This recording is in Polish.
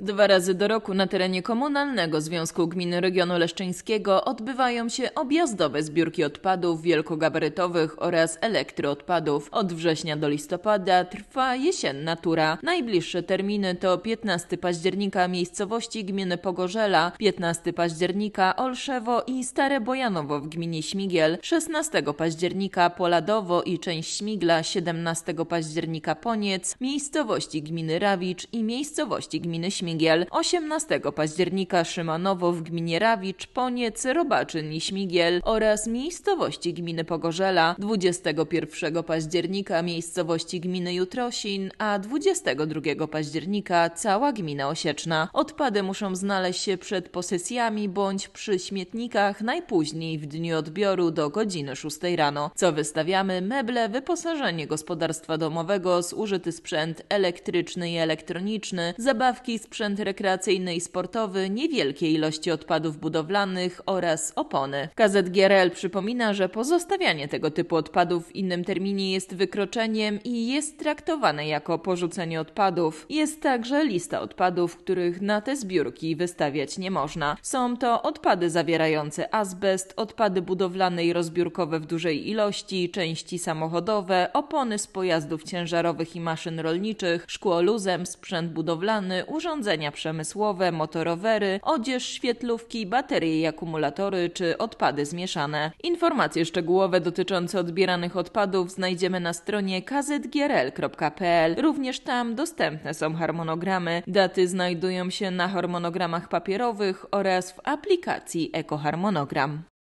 Dwa razy do roku na terenie Komunalnego Związku Gminy Regionu Leszczyńskiego odbywają się objazdowe zbiórki odpadów wielkogabarytowych oraz elektroodpadów. Od września do listopada trwa jesienna tura. Najbliższe terminy to 15 października miejscowości gminy Pogorzela, 15 października Olszewo i Stare Bojanowo w gminie Śmigiel, 16 października Poladowo i część Śmigla, 17 października Poniec, miejscowości gminy Rawicz i miejscowości gminy Śmigiel. Śmigiel. 18 października Szymanowo w gminie Rawicz, Poniec, Robaczyn i Śmigiel oraz miejscowości gminy Pogorzela. 21 października miejscowości gminy Jutrosin, a 22 października cała gmina Osieczna. Odpady muszą znaleźć się przed posesjami bądź przy śmietnikach najpóźniej w dniu odbioru do godziny 6 rano. Co wystawiamy? Meble, wyposażenie gospodarstwa domowego, zużyty sprzęt elektryczny i elektroniczny, zabawki z sprzęt rekreacyjny i sportowy, niewielkie ilości odpadów budowlanych oraz opony. KZGRL przypomina, że pozostawianie tego typu odpadów w innym terminie jest wykroczeniem i jest traktowane jako porzucenie odpadów. Jest także lista odpadów, których na te zbiórki wystawiać nie można. Są to odpady zawierające azbest, odpady budowlane i rozbiórkowe w dużej ilości, części samochodowe, opony z pojazdów ciężarowych i maszyn rolniczych, szkło luzem, sprzęt budowlany, urządzenia urządzenia przemysłowe, motorowery, odzież, świetlówki, baterie i akumulatory czy odpady zmieszane. Informacje szczegółowe dotyczące odbieranych odpadów znajdziemy na stronie kzgrl.pl. Również tam dostępne są harmonogramy. Daty znajdują się na harmonogramach papierowych oraz w aplikacji Ekoharmonogram.